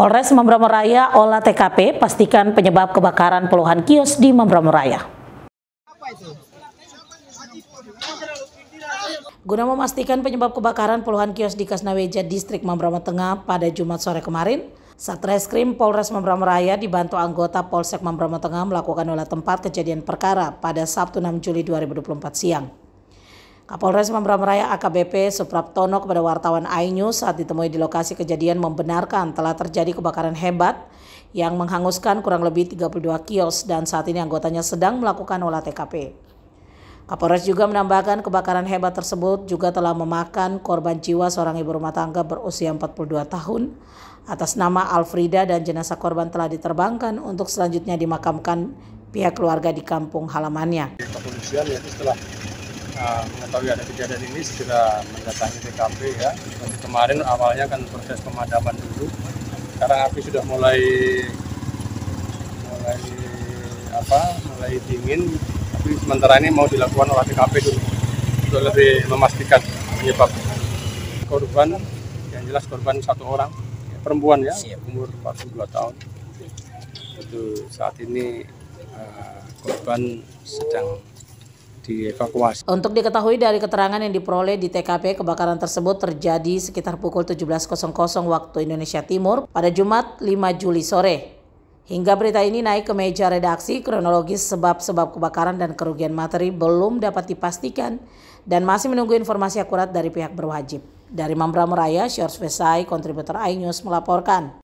Polres Mambramo Raya olah TKP pastikan penyebab kebakaran puluhan kios di Mambramo Raya. Guna memastikan penyebab kebakaran puluhan kios di Kasnaweja, Distrik Mambramo Tengah pada Jumat sore kemarin, Satreskrim Polres Mambramo Raya dibantu anggota Polsek Mambramo Tengah melakukan olah tempat kejadian perkara pada Sabtu 6 Juli 2024 siang. Kapolres Mambram Raya AKBP Supraptono kepada wartawan iNews saat ditemui di lokasi kejadian membenarkan telah terjadi kebakaran hebat yang menghanguskan kurang lebih 32 kios dan saat ini anggotanya sedang melakukan olah TKP. Kapolres juga menambahkan kebakaran hebat tersebut juga telah memakan korban jiwa seorang ibu rumah tangga berusia 42 tahun atas nama Alfrida dan jenazah korban telah diterbangkan untuk selanjutnya dimakamkan pihak keluarga di kampung halamannya. Kepolisian yaitu setelah Eh, mengetahui ada kejadian ini segera mendatangi TKP ya. Dan kemarin awalnya kan proses pemadaman dulu. Sekarang api sudah mulai mulai apa? Mulai dingin. Tapi sementara ini mau dilakukan olah TKP dulu untuk lebih memastikan penyebab korban. Yang jelas korban satu orang perempuan ya, umur 42 tahun. Itu saat ini eh, korban sedang dievakuasi. Untuk diketahui dari keterangan yang diperoleh di TKP, kebakaran tersebut terjadi sekitar pukul 17.00 waktu Indonesia Timur pada Jumat 5 Juli sore. Hingga berita ini naik ke meja redaksi, kronologis sebab-sebab kebakaran dan kerugian materi belum dapat dipastikan dan masih menunggu informasi akurat dari pihak berwajib. Dari Mambra Meraya, Syors Vesai, kontributor iNews melaporkan.